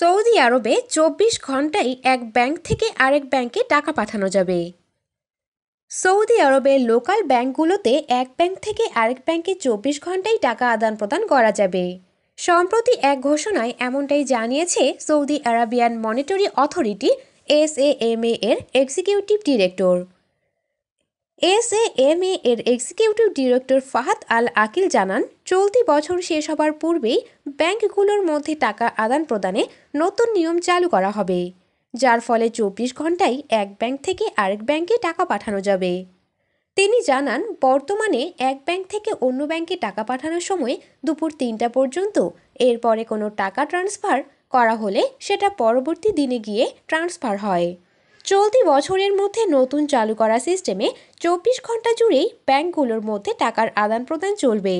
Saudi আরবে চব্বিশ ঘন্টায় এক ব্যাংক থেকে আরেক ব্যাংকে টাকা পাঠানো যাবে সৌদি আরবের লোকাল ব্যাংকগুলোতে এক ব্যাংক থেকে আরেক ব্যাংকে চব্বিশ ঘন্টায় টাকা আদান প্রদান করা যাবে সম্প্রতি এক ঘোষণায় এমনটাই জানিয়েছে Saudi Arabian monetary authority S A M এর executive director S A M এর executive director Fahad Al Akil জানান চলতি বছর শেষ হবার পূর্বেই ব্যাংকগুলোর মধ্যে টাকা আদান প্রদানে নতুন নিয়ম চালু করা হবে যার ফলে চব্বিশ ঘন্টায় এক ব্যাংক থেকে আরেক ব্যাংকে টাকা পাঠানো যাবে তিনি জানান বর্তমানে এক ব্যাংক থেকে অন্য ব্যাংকে টাকা পাঠানোর সময় দুপুর তিনটা পর্যন্ত এরপরে কোনো টাকা ট্রান্সফার করা হলে সেটা পরবর্তী দিনে গিয়ে ট্রান্সফার হয় চলতি বছরের মধ্যে নতুন চালু করা সিস্টেমে চব্বিশ ঘন্টা জুড়েই ব্যাংকগুলোর মধ্যে টাকার আদান প্রদান চলবে